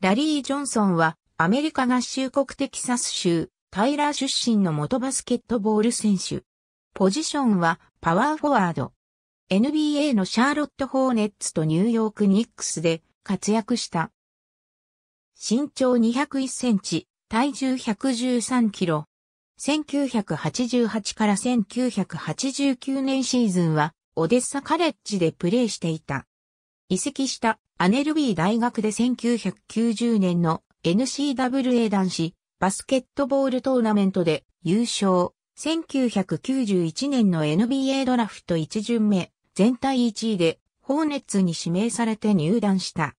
ラリー・ジョンソンはアメリカ合衆国テキサス州タイラー出身の元バスケットボール選手。ポジションはパワーフォワード。NBA のシャーロット・ホーネッツとニューヨーク・ニックスで活躍した。身長201センチ、体重113キロ。1988から1989年シーズンはオデッサカレッジでプレーしていた。移籍したアネルビー大学で1990年の n c w a 男子バスケットボールトーナメントで優勝。1991年の NBA ドラフト1巡目、全体1位で、ホーネッツに指名されて入団した。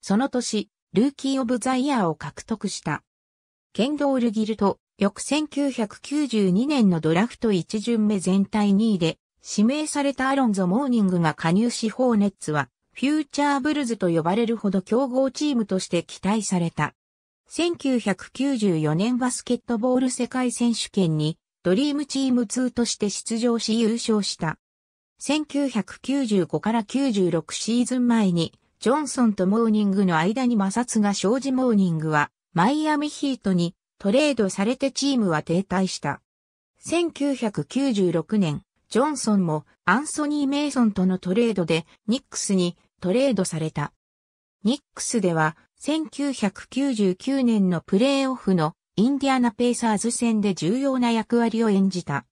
その年、ルーキー・オブ・ザ・イヤーを獲得した。ケンドール・ギルト、翌1992年のドラフト1巡目全体2位で、指名されたアロンゾ・モーニングが加入しホーネッツはフューチャーブルズと呼ばれるほど強豪チームとして期待された。1994年バスケットボール世界選手権にドリームチーム2として出場し優勝した。1995から96シーズン前にジョンソンとモーニングの間に摩擦が生じモーニングはマイアミヒートにトレードされてチームは停滞した。1996年、ジョンソンもアンソニー・メイソンとのトレードでニックスにトレードされた。ニックスでは1999年のプレーオフのインディアナペイサーズ戦で重要な役割を演じた。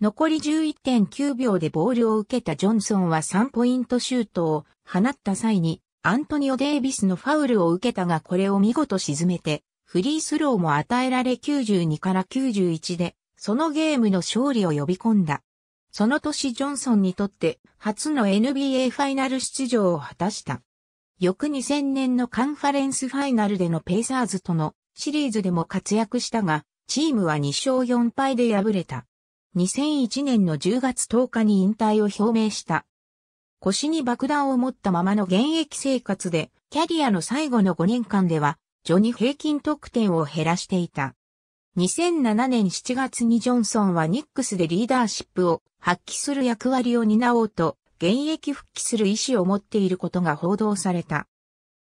残り11.9秒でボールを受けたジョンソンは3ポイントシュートを放った際にアントニオ・デイビスのファウルを受けたがこれを見事沈めてフリースローも与えられ92から91でそのゲームの勝利を呼び込んだ。その年ジョンソンにとって初の NBA ファイナル出場を果たした。翌2000年のカンファレンスファイナルでのペイサーズとのシリーズでも活躍したが、チームは2勝4敗で敗れた。2001年の10月10日に引退を表明した。腰に爆弾を持ったままの現役生活で、キャリアの最後の5年間では、ジョに平均得点を減らしていた。2007年7月にジョンソンはニックスでリーダーシップを発揮する役割を担おうと、現役復帰する意思を持っていることが報道された。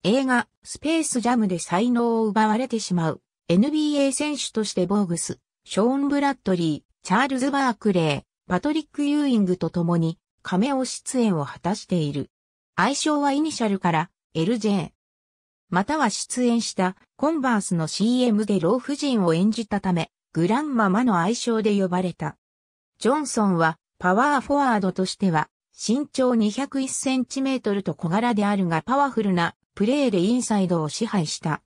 映画、スペースジャムで才能を奪われてしまう、NBA 選手としてボーグス、ショーン・ブラッドリー、チャールズ・バークレー、パトリック・ユーイングと共に、亀尾出演を果たしている。愛称はイニシャルから、LJ。または出演したコンバースの CM で老婦人を演じたため、グランママの愛称で呼ばれた。ジョンソンは、パワーフォワードとしては、身長2 0 1トルと小柄であるがパワフルなプレーでインサイドを支配した。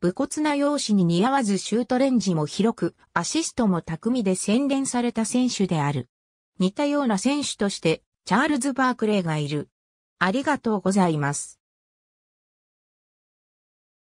武骨な容姿に似合わずシュートレンジも広く、アシストも巧みで洗練された選手である。似たような選手として、チャールズ・バークレーがいる。ありがとうございます。